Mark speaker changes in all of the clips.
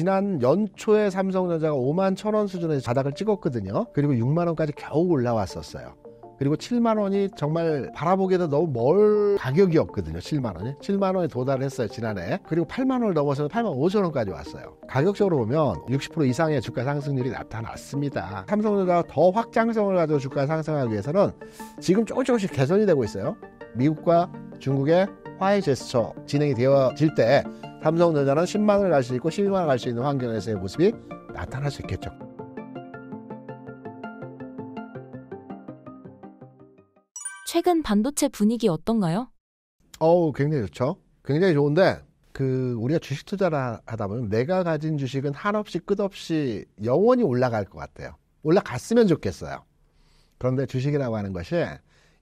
Speaker 1: 지난 연초에 삼성전자가 5만 천 원 수준의 자닥을 찍었거든요. 그리고 6만 원까지 겨우 올라왔었어요. 그리고 7만 원이 정말 바라보기에도 너무 멀 가격이었거든요. 7만 원이. 7만 원에 도달했어요, 지난해. 그리고 8만 원을 넘어서 8만 5천 원까지 왔어요. 가격적으로 보면 60% 이상의 주가 상승률이 나타났습니다. 삼성전자가 더 확장성을 가지고 주가 상승하기 위해서는 지금 조금 조금씩 개선이 되고 있어요. 미국과 중국의 화해 제스처 진행이 되어질 때 삼성전자는 10만 원을 갈 수 있고 11만 원을 갈 수 있는 환경에서의 모습이 나타날 수 있겠죠.
Speaker 2: 최근 반도체 분위기 어떤가요?
Speaker 1: 어우, 굉장히 좋죠. 굉장히 좋은데 그 우리가 주식 투자를 하다 보면 내가 가진 주식은 한없이 끝없이 영원히 올라갈 것 같아요. 올라갔으면 좋겠어요. 그런데 주식이라고 하는 것이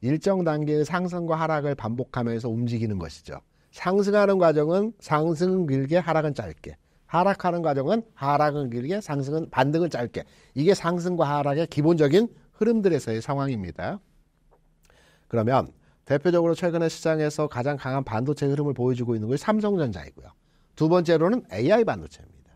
Speaker 1: 일정 단계의 상승과 하락을 반복하면서 움직이는 것이죠. 상승하는 과정은 상승은 길게 하락은 짧게 하락하는 과정은 하락은 길게 상승은 반등은 짧게 이게 상승과 하락의 기본적인 흐름들에서의 상황입니다. 그러면 대표적으로 최근에 시장에서 가장 강한 반도체 흐름을 보여주고 있는 것이 삼성전자이고요. 두 번째로는 AI 반도체입니다.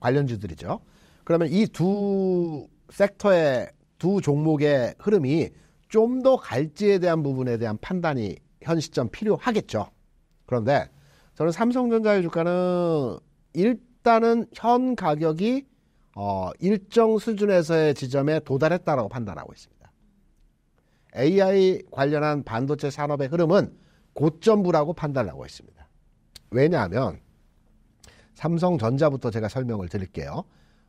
Speaker 1: 관련주들이죠. 그러면 이 두 섹터의 두 종목의 흐름이 좀 더 갈지에 대한 부분에 대한 판단이 현 시점 필요하겠죠. 그런데 저는 삼성전자의 주가는 일단은 현 가격이 어, 일정 수준에서의 지점에 도달했다라고 판단하고 있습니다. AI 관련한 반도체 산업의 흐름은 고점부라고 판단하고 있습니다. 왜냐하면 삼성전자부터 제가 설명을 드릴게요.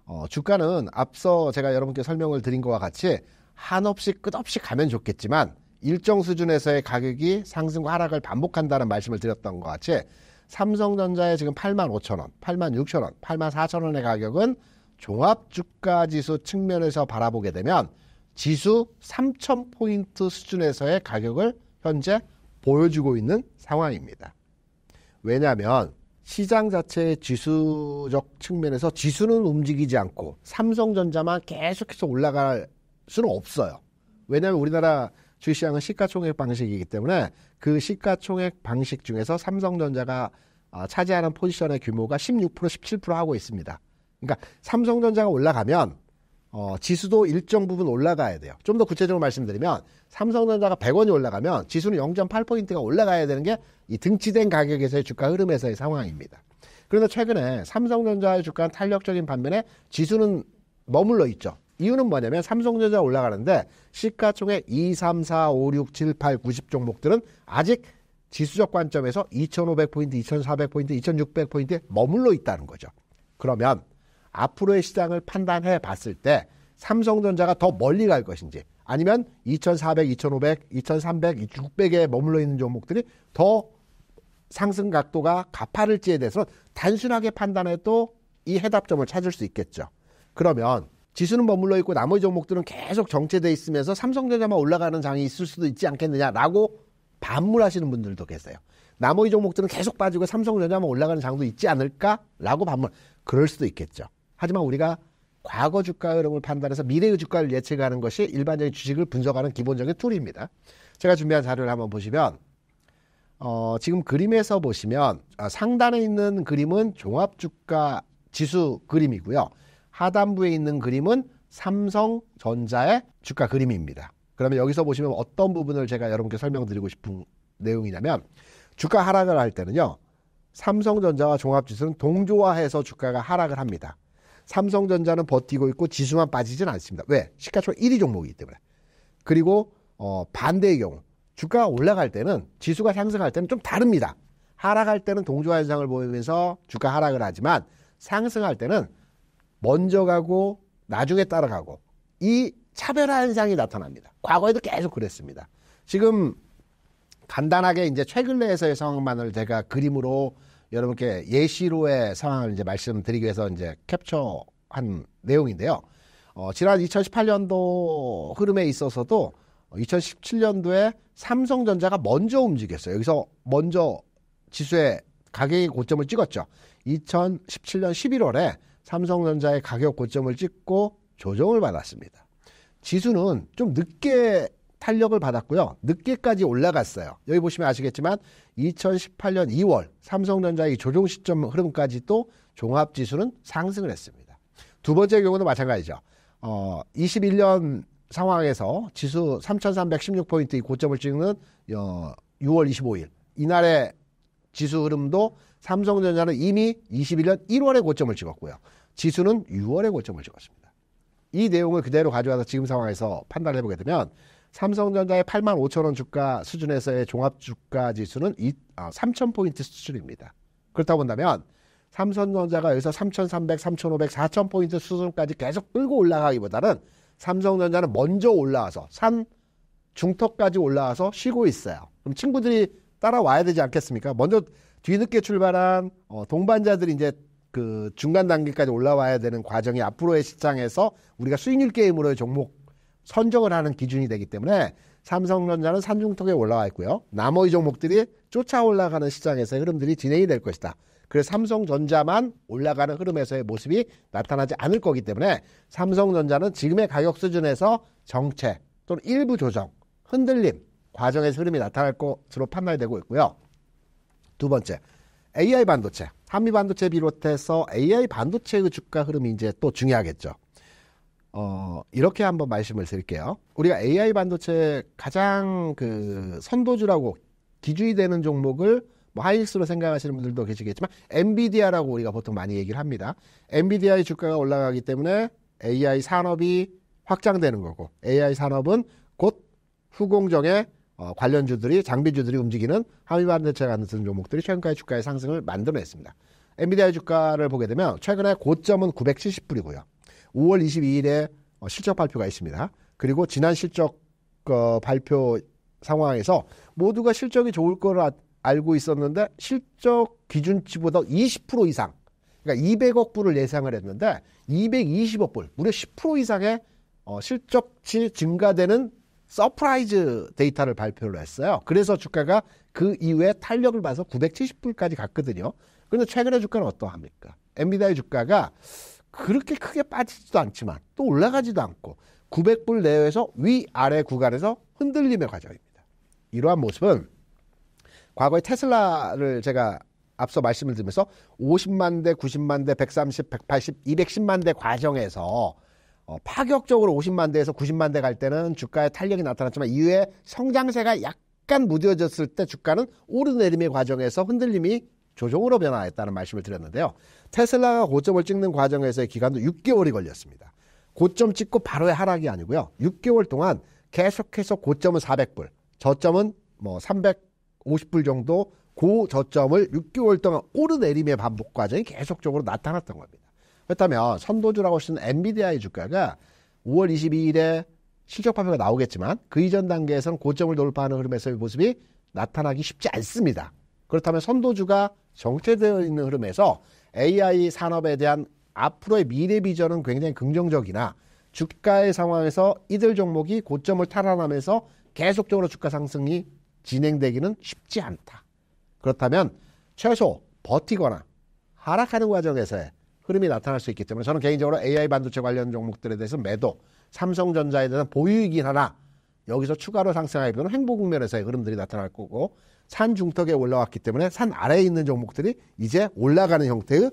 Speaker 1: 어, 주가는 앞서 제가 여러분께 설명을 드린 것과 같이 한없이 끝없이 가면 좋겠지만 일정 수준에서의 가격이 상승과 하락을 반복한다는 말씀을 드렸던 것 같이 삼성전자의 지금 8만 5천 원, 8만 6천 원, 8만 4천 원의 가격은 종합 주가 지수 측면에서 바라보게 되면 지수 3천 포인트 수준에서의 가격을 현재 보여주고 있는 상황입니다. 왜냐하면 시장 자체의 지수적 측면에서 지수는 움직이지 않고 삼성전자만 계속해서 올라갈 수는 없어요. 왜냐하면 우리나라 주시장은 시가총액 방식이기 때문에 그 시가총액 방식 중에서 삼성전자가 아, 차지하는 포지션의 규모가 16% 17% 하고 있습니다. 그러니까 삼성전자가 올라가면 어, 지수도 일정 부분 올라가야 돼요. 좀 더 구체적으로 말씀드리면 삼성전자가 100원이 올라가면 지수는 0.8포인트가 올라가야 되는 게 이 등치된 가격에서의 주가 흐름에서의 상황입니다. 그런데 최근에 삼성전자의 주가는 탄력적인 반면에 지수는 머물러 있죠. 이유는 뭐냐면 삼성전자 올라가는데 시가총액 2, 3, 4, 5, 6, 7, 8, 90 종목들은 아직 지수적 관점에서 2,500포인트, 2,400포인트, 2,600포인트에 머물러 있다는 거죠. 그러면 앞으로의 시장을 판단해 봤을 때 삼성전자가 더 멀리 갈 것인지 아니면 2,400, 2,500, 2,300, 600에 머물러 있는 종목들이 더 상승 각도가 가파를지에 대해서는 단순하게 판단해도 이 해답점을 찾을 수 있겠죠. 그러면 지수는 머물러 있고 나머지 종목들은 계속 정체돼 있으면서 삼성전자만 올라가는 장이 있을 수도 있지 않겠느냐라고 반문하시는 분들도 계세요. 나머지 종목들은 계속 빠지고 삼성전자만 올라가는 장도 있지 않을까라고 반문. 그럴 수도 있겠죠. 하지만 우리가 과거 주가 흐름을 판단해서 미래의 주가를 예측하는 것이 일반적인 주식을 분석하는 기본적인 툴입니다. 제가 준비한 자료를 한번 보시면 어, 지금 그림에서 보시면 아, 상단에 있는 그림은 종합 주가 지수 그림이고요. 하단부에 있는 그림은 삼성전자의 주가 그림입니다. 그러면 여기서 보시면 어떤 부분을 제가 여러분께 설명드리고 싶은 내용이냐면 주가 하락을 할 때는요. 삼성전자와 종합지수는 동조화해서 주가가 하락을 합니다. 삼성전자는 버티고 있고 지수만 빠지진 않습니다. 왜? 시가총액 1위 종목이기 때문에. 그리고 어 반대의 경우 주가가 올라갈 때는 지수가 상승할 때는 좀 다릅니다. 하락할 때는 동조화 현상을 보이면서 주가 하락을 하지만 상승할 때는 먼저 가고 나중에 따라가고 이 차별화 현상이 나타납니다. 과거에도 계속 그랬습니다. 지금 간단하게 이제 최근내에서의 상황만을 제가 그림으로 여러분께 예시로의 상황을 이제 말씀드리기 위해서 이제 캡처한 내용인데요. 어, 지난 2018년도 흐름에 있어서도 2017년도에 삼성전자가 먼저 움직였어요. 여기서 먼저 지수의 가격의 고점을 찍었죠. 2017년 11월에 삼성전자의 가격 고점을 찍고 조정을 받았습니다. 지수는 좀 늦게 탄력을 받았고요. 늦게까지 올라갔어요. 여기 보시면 아시겠지만 2018년 2월 삼성전자의 조정 시점 흐름까지 도 종합 지수는 상승을 했습니다. 두 번째 경우도 마찬가지죠. 어, 21년 상황에서 지수 3,316포인트 고점을 찍는 어, 6월 25일 이날의 지수 흐름도 삼성전자는 이미 21년 1월에 고점을 찍었고요. 지수는 6월에 고점을 찍었습니다. 이 내용을 그대로 가져와서 지금 상황에서 판단을 해보게 되면 삼성전자의 8만 5천 원 주가 수준에서의 종합 주가 지수는 3천 아, 포인트 수준입니다. 그렇다고 본다면 삼성전자가 여기서 3,300, 3,500, 4,000 포인트 수준까지 계속 끌고 올라가기보다는 삼성전자는 먼저 올라와서 산 중턱까지 올라와서 쉬고 있어요. 그럼 친구들이 따라와야 되지 않겠습니까? 먼저 뒤늦게 출발한 어, 동반자들이 이제 그 중간 단계까지 올라와야 되는 과정이 앞으로의 시장에서 우리가 수익률 게임으로의 종목 선정을 하는 기준이 되기 때문에 삼성전자는 산중턱에 올라와 있고요. 나머지 종목들이 쫓아 올라가는 시장에서의 흐름들이 진행이 될 것이다. 그래서 삼성전자만 올라가는 흐름에서의 모습이 나타나지 않을 거기 때문에 삼성전자는 지금의 가격 수준에서 정체 또는 일부 조정, 흔들림 과정에서 흐름이 나타날 것으로 판단되고 있고요. 두 번째, AI 반도체. 한미 반도체 비롯해서 AI 반도체의 주가 흐름이 이제 또 중요하겠죠. 어, 이렇게 한번 말씀을 드릴게요. 우리가 AI 반도체 가장 그 선도주라고 기준이 되는 종목을 뭐 하이닉스로 생각하시는 분들도 계시겠지만 엔비디아라고 우리가 보통 많이 얘기를 합니다. 엔비디아의 주가가 올라가기 때문에 AI 산업이 확장되는 거고 AI 산업은 곧 후공정의 어, 관련주들이 장비주들이 움직이는 하위반도체 같은 종목들이 최근까지 주가의 상승을 만들어냈습니다. 엔비디아의 주가를 보게 되면 최근에 고점은 970불이고요. 5월 22일에 어, 실적 발표가 있습니다. 그리고 지난 실적 어, 발표 상황에서 모두가 실적이 좋을 거라 아, 알고 있었는데 실적 기준치보다 20% 이상 그러니까 200억 불을 예상을 했는데 220억 불 무려 10% 이상의 어, 실적치 증가되는 서프라이즈 데이터를 발표를 했어요. 그래서 주가가 그 이후에 탄력을 봐서 970불까지 갔거든요. 그런데 최근의 주가는 어떠합니까? 엔비디아의 주가가 그렇게 크게 빠지지도 않지만 또 올라가지도 않고 900불 내외에서 위아래 구간에서 흔들림의 과정입니다. 이러한 모습은 과거에 테슬라를 제가 앞서 말씀을 드리면서 50만 대, 90만 대, 130, 180, 210만 대 과정에서 어, 파격적으로 50만 대에서 90만 대 갈 때는 주가의 탄력이 나타났지만 이후에 성장세가 약간 무뎌졌을 때 주가는 오르내림의 과정에서 흔들림이 조정으로 변화했다는 말씀을 드렸는데요. 테슬라가 고점을 찍는 과정에서의 기간도 6개월이 걸렸습니다. 고점 찍고 바로의 하락이 아니고요. 6개월 동안 계속해서 고점은 400불, 저점은 뭐 350불 정도, 고저점을 6개월 동안 오르내림의 반복 과정이 계속적으로 나타났던 겁니다. 그렇다면 선도주라고 쓰는 엔비디아의 주가가 5월 22일에 실적 발표가 나오겠지만 그 이전 단계에서는 고점을 돌파하는 흐름에서의 모습이 나타나기 쉽지 않습니다. 그렇다면 선도주가 정체되어 있는 흐름에서 AI 산업에 대한 앞으로의 미래 비전은 굉장히 긍정적이나 주가의 상황에서 이들 종목이 고점을 탈환하면서 계속적으로 주가 상승이 진행되기는 쉽지 않다. 그렇다면 최소 버티거나 하락하는 과정에서의 흐름이 나타날 수 있기 때문에 저는 개인적으로 AI 반도체 관련 종목들에 대해서 매도, 삼성전자에 대한 보유이긴 하나 여기서 추가로 상승할 경우 는 횡보 국면에서의 흐름들이 나타날 거고 산 중턱에 올라왔기 때문에 산 아래에 있는 종목들이 이제 올라가는 형태의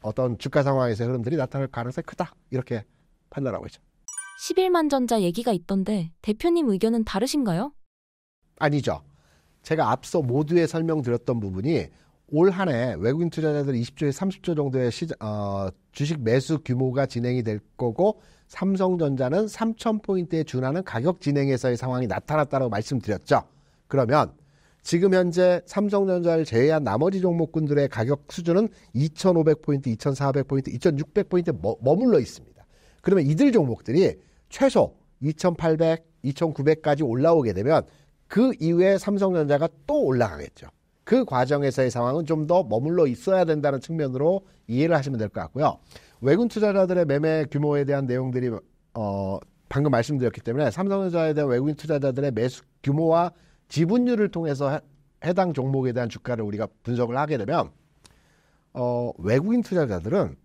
Speaker 1: 어떤 주가 상황에서의 흐름들이 나타날 가능성이 크다 이렇게 판단하고 있죠.
Speaker 2: 11만 전자 얘기가 있던데 대표님 의견은 다르신가요?
Speaker 1: 아니죠. 제가 앞서 모두에 설명드렸던 부분이 올한해 외국인 투자자들 20조에 30조 정도의 시 어, 주식 매수 규모가 진행이 될 거고 삼성전자는 3,000포인트에 준하는 가격 진행에서의 상황이 나타났다고 말씀드렸죠. 그러면 지금 현재 삼성전자를 제외한 나머지 종목군들의 가격 수준은 2,500포인트, 2,400포인트, 2,600포인트에 머물러 있습니다. 그러면 이들 종목들이 최소 2,800, 2,900까지 올라오게 되면 그 이후에 삼성전자가 또 올라가겠죠. 그 과정에서의 상황은 좀 더 머물러 있어야 된다는 측면으로 이해를 하시면 될 것 같고요. 외국 투자자들의 매매 규모에 대한 내용들이 어, 방금 말씀드렸기 때문에 삼성전자에 대한 외국인 투자자들의 매수 규모와 지분율을 통해서 해당 종목에 대한 주가를 우리가 분석을 하게 되면 어, 외국인 투자자들은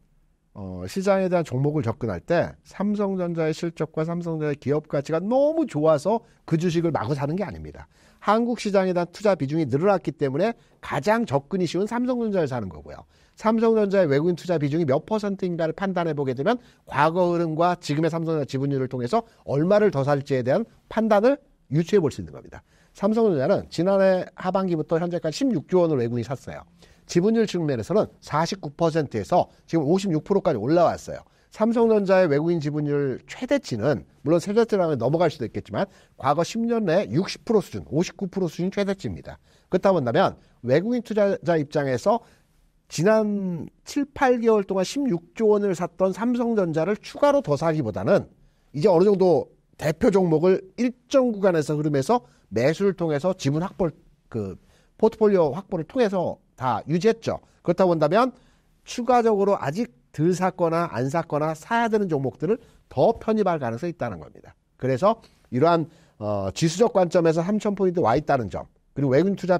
Speaker 1: 어, 시장에 대한 종목을 접근할 때 삼성전자의 실적과 삼성전자의 기업 가치가 너무 좋아서 그 주식을 마구 사는 게 아닙니다. 한국 시장에 대한 투자 비중이 늘어났기 때문에 가장 접근이 쉬운 삼성전자를 사는 거고요. 삼성전자의 외국인 투자 비중이 몇 퍼센트인가를 판단해 보게 되면 과거 흐름과 지금의 삼성전자 지분율을 통해서 얼마를 더 살지에 대한 판단을 유추해 볼 수 있는 겁니다. 삼성전자는 지난해 하반기부터 현재까지 16조 원을 외국인이 샀어요. 지분율 측면에서는 49%에서 지금 56%까지 올라왔어요. 삼성전자의 외국인 지분율 최대치는 물론 세대트랑에 넘어갈 수도 있겠지만 과거 10년 내에60% 수준, 59% 수준 최대치입니다. 그렇다 본다면 외국인 투자자 입장에서 지난 7, 8개월 동안 16조 원을 샀던 삼성전자를 추가로 더 사기보다는 이제 어느 정도 대표 종목을 일정 구간에서 흐름에서 매수를 통해서 지분 확보 그 포트폴리오 확보를 통해서 다 유지했죠. 그렇다고 본다면 추가적으로 아직 덜 샀거나 안 샀거나 사야 되는 종목들을 더 편입할 가능성이 있다는 겁니다. 그래서 이러한 어, 지수적 관점에서 3,000포인트 와 있다는 점, 그리고 외국인 투자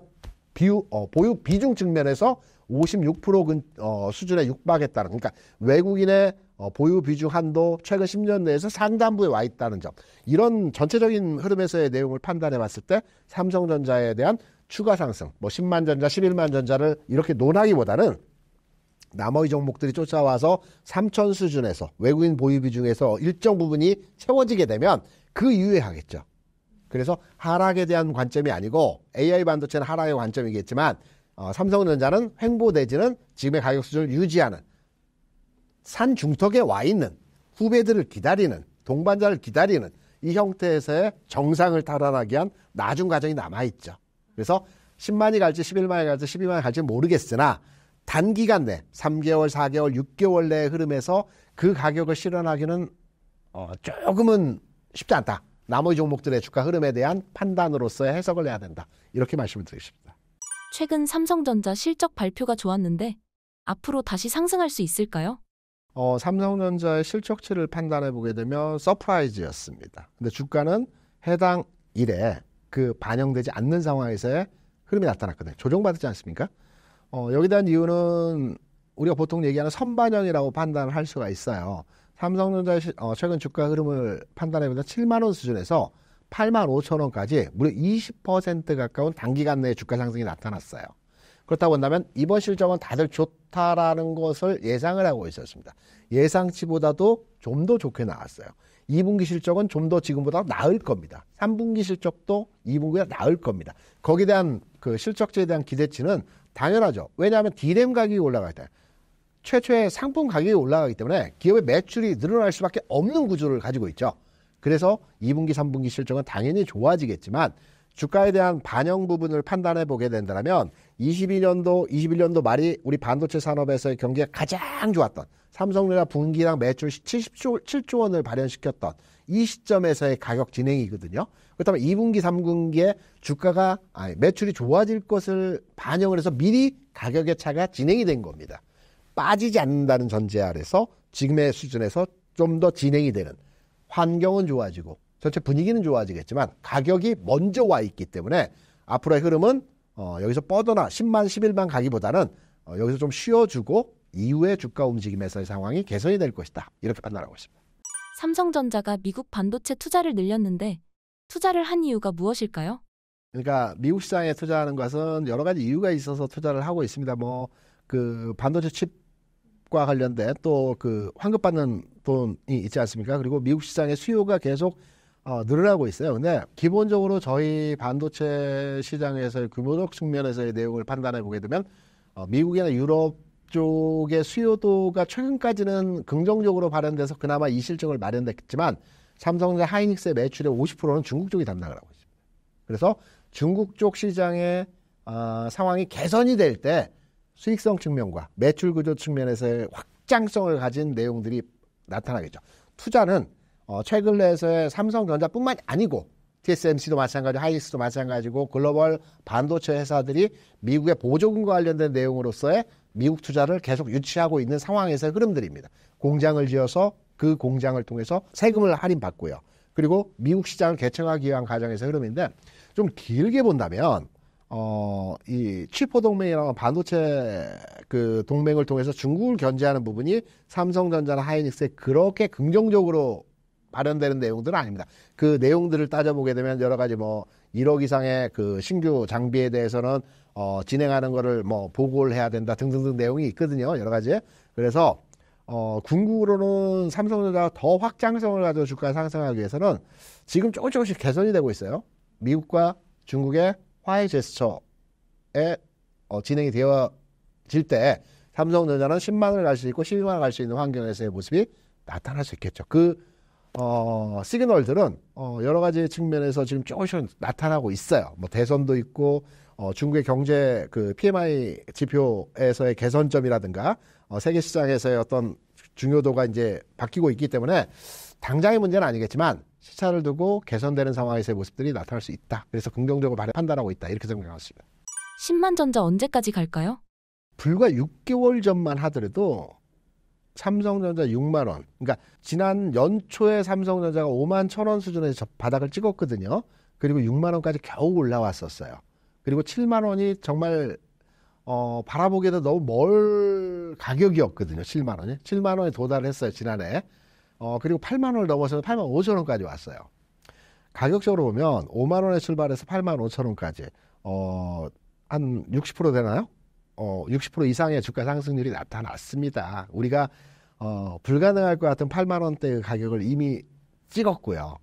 Speaker 1: 비유, 어, 보유 비중 측면에서 56% 근, 어, 수준에 육박했다는, 그러니까 외국인의 어, 보유 비중 한도 최근 10년 내에서 상단부에 와 있다는 점. 이런 전체적인 흐름에서의 내용을 판단해 봤을 때 삼성전자에 대한 추가 상승, 뭐 10만 전자, 11만 전자를 이렇게 논하기보다는 나머지 종목들이 쫓아와서 3천 수준에서 외국인 보유 비중에서 일정 부분이 채워지게 되면 그 이후에 하겠죠. 그래서 하락에 대한 관점이 아니고 AI 반도체는 하락의 관점이겠지만 어, 삼성전자는 횡보 내지는 지금의 가격 수준을 유지하는 산 중턱에 와 있는 후배들을 기다리는 동반자를 기다리는 이 형태에서의 정상을 탈환하기 위한 나중 과정이 남아 있죠. 그래서 10만이 갈지 11만이 갈지 12만이 갈지 모르겠으나 단기간 내 3개월, 4개월, 6개월 내 흐름에서 그 가격을 실현하기는 어, 조금은 쉽지 않다. 나머지 종목들의 주가 흐름에 대한 판단으로서의 해석을 해야 된다. 이렇게 말씀을 드리고 습니다
Speaker 2: 최근 삼성전자 실적 발표가 좋았는데 앞으로 다시 상승할 수 있을까요?
Speaker 1: 어, 삼성전자의 실적치를 판단해 보게 되면 서프라이즈였습니다. 근데 주가는 해당 일에 그 반영되지 않는 상황에서의 흐름이 나타났거든요. 조정받았지 않습니까? 어, 여기 대한 이유는 우리가 보통 얘기하는 선반영이라고 판단을 할 수가 있어요. 삼성전자의 어, 최근 주가 흐름을 판단해보면 7만 원 수준에서 8만 5천 원까지 무려 20% 가까운 단기간 내에 주가 상승이 나타났어요. 그렇다고 한다면 이번 실적은 다들 좋다라는 것을 예상을 하고 있었습니다. 예상치보다도 좀 더 좋게 나왔어요. 2분기 실적은 좀 더 지금보다 나을 겁니다. 3분기 실적도 2분기가 나을 겁니다. 거기에 대한 그 실적제에 대한 기대치는 당연하죠. 왜냐하면 디램 가격이 올라가야 돼. 문 최초의 상품 가격이 올라가기 때문에 기업의 매출이 늘어날 수밖에 없는 구조를 가지고 있죠. 그래서 2분기, 3분기 실적은 당연히 좋아지겠지만 주가에 대한 반영 부분을 판단해 보게 된다면 22년도 21년도 말이 우리 반도체 산업에서의 경기가 가장 좋았던 삼성전자 분기랑 매출 77조 원을 발현시켰던 이 시점에서의 가격 진행이거든요. 그렇다면 2분기, 3분기에 주가가 아니, 매출이 좋아질 것을 반영을 해서 미리 가격의 차가 진행이 된 겁니다. 빠지지 않는다는 전제 아래서 지금의 수준에서 좀 더 진행이 되는 환경은 좋아지고 전체 분위기는 좋아지겠지만 가격이 먼저 와 있기 때문에 앞으로의 흐름은 어, 여기서 뻗어나 10만 11만 가기보다는 어, 여기서 좀 쉬어주고 이후에 주가 움직임에서의 상황이 개선이 될 것이다. 이렇게 판단하고 있습니다.
Speaker 2: 삼성전자가 미국 반도체 투자를 늘렸는데 투자를 한 이유가 무엇일까요?
Speaker 1: 그러니까 미국 시장에 투자하는 것은 여러 가지 이유가 있어서 투자를 하고 있습니다. 뭐 그 반도체 칩과 관련된 또그 환급받는 돈이 있지 않습니까? 그리고 미국 시장의 수요가 계속 어, 늘어나고 있어요. 근데 기본적으로 저희 반도체 시장에서의 규모적 측면에서의 내용을 판단해 보게 되면 어, 미국이나 유럽 쪽의 수요도가 최근까지는 긍정적으로 발현돼서 그나마 이 실적을 마련됐지만 삼성과 하이닉스의 매출의 50%는 중국 쪽이 담당을 하고 있습니다. 그래서 중국 쪽 시장의 어, 상황이 개선이 될 때 수익성 측면과 매출 구조 측면에서의 확장성을 가진 내용들이 나타나겠죠. 투자는 어, 최근 내에서의 삼성전자뿐만 아니고 TSMC도 마찬가지, 하이스도 닉 마찬가지고 글로벌 반도체 회사들이 미국의 보조금과 관련된 내용으로서의 미국 투자를 계속 유치하고 있는 상황에서의 흐름들입니다. 공장을 지어서 그 공장을 통해서 세금을 할인받고요. 그리고 미국 시장을 개척하기 위한 과정에서 흐름인데 좀 길게 본다면 어, 이 칠포 동맹이라는 반도체 그 동맹을 통해서 중국을 견제하는 부분이 삼성전자나 하이닉스에 그렇게 긍정적으로 발현되는 내용들은 아닙니다. 그 내용들을 따져보게 되면 여러 가지 뭐 1억 이상의 그 신규 장비에 대해서는 어, 진행하는 거를 뭐 보고를 해야 된다 등등등 내용이 있거든요. 여러 가지. 그래서 어, 궁극으로는 삼성전자가 더 확장성을 가져 주가 상승하기 위해서는 지금 조금 조금씩 개선이 되고 있어요. 미국과 중국의 화해 제스처에 어, 진행이 되어질 때 삼성전자는 10만 원을 갈 수 있고 12만 원을 갈 수 있는 환경에서의 모습이 나타날 수 있겠죠. 그 어, 시그널들은 어, 여러 가지 측면에서 지금 조금씩 나타나고 있어요. 뭐 대선도 있고 어, 중국의 경제 그 PMI 지표에서의 개선점이라든가 어, 세계 시장에서의 어떤 중요도가 이제 바뀌고 있기 때문에 당장의 문제는 아니겠지만 시차를 두고 개선되는 상황에서의 모습들이 나타날 수 있다. 그래서 긍정적으로 판단하고 있다. 이렇게 생각하고 습니다
Speaker 2: 10만 전자 언제까지 갈까요?
Speaker 1: 불과 6개월 전만 하더라도 삼성전자 6만 원. 그러니까 지난 연초에 삼성전자가 5만 천 원 수준에서 바닥을 찍었거든요. 그리고 6만 원까지 겨우 올라왔었어요. 그리고 7만 원이 정말 어, 바라보기에도 너무 멀 가격이었거든요. 7만 원이. 7만 원에 도달했어요, 지난해. 어, 그리고 8만 원을 넘어서 8만 5천 원까지 왔어요. 가격적으로 보면 5만 원에 출발해서 8만 5천 원까지 어, 한 60% 되나요? 어, 60% 이상의 주가 상승률이 나타났습니다. 우리가 어, 불가능할 것 같은 8만 원대 가격을 이미 찍었고요.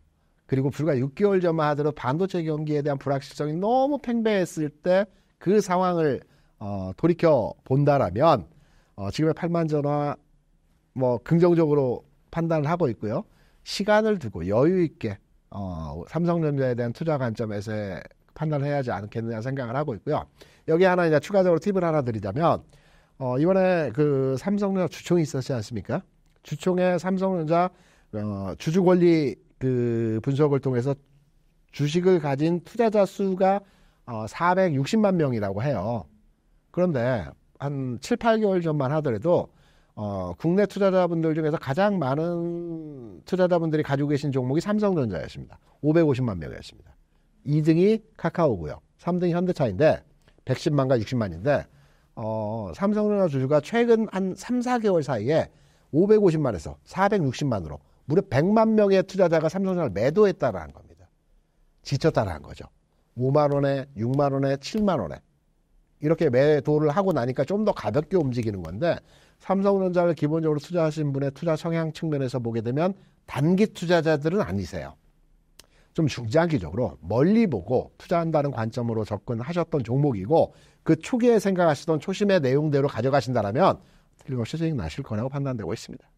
Speaker 1: 그리고 불과 6개월 전만 하더라도 반도체 경기에 대한 불확실성이 너무 팽배했을 때 그 상황을 어, 돌이켜 본다라면 어, 지금의 8만 전화 뭐 긍정적으로 판단을 하고 있고요. 시간을 두고 여유 있게 어, 삼성전자에 대한 투자 관점에서의 판단해야 하지 않겠느냐 생각을 하고 있고요. 여기 하나 이제 추가적으로 팁을 하나 드리자면 어, 이번에 그 삼성전자 주총이 있었지 않습니까? 주총에 삼성전자 어, 주주 권리 그 분석을 통해서 주식을 가진 투자자 수가 어, 460만 명이라고 해요. 그런데 한 7, 8개월 전만 하더라도 어, 국내 투자자분들 중에서 가장 많은 투자자분들이 가지고 계신 종목이 삼성전자였습니다. 550만 명이었습니다. 2등이 카카오고요. 3등이 현대차인데 110만과 60만인데 어, 삼성전자 주주가 최근 한 3, 4개월 사이에 550만에서 460만으로 무려 100만 명의 투자자가 삼성전자를 매도했다라는 겁니다. 지쳤다라는 거죠. 5만 원에, 6만 원에, 7만 원에 이렇게 매도를 하고 나니까 좀 더 가볍게 움직이는 건데 삼성전자를 기본적으로 투자하신 분의 투자 성향 측면에서 보게 되면 단기 투자자들은 아니세요. 좀 중장기적으로 멀리 보고 투자한다는 관점으로 접근하셨던 종목이고 그 초기에 생각하시던 초심의 내용대로 가져가신다면 틀림없이 수익 나실 거라고 판단되고 있습니다.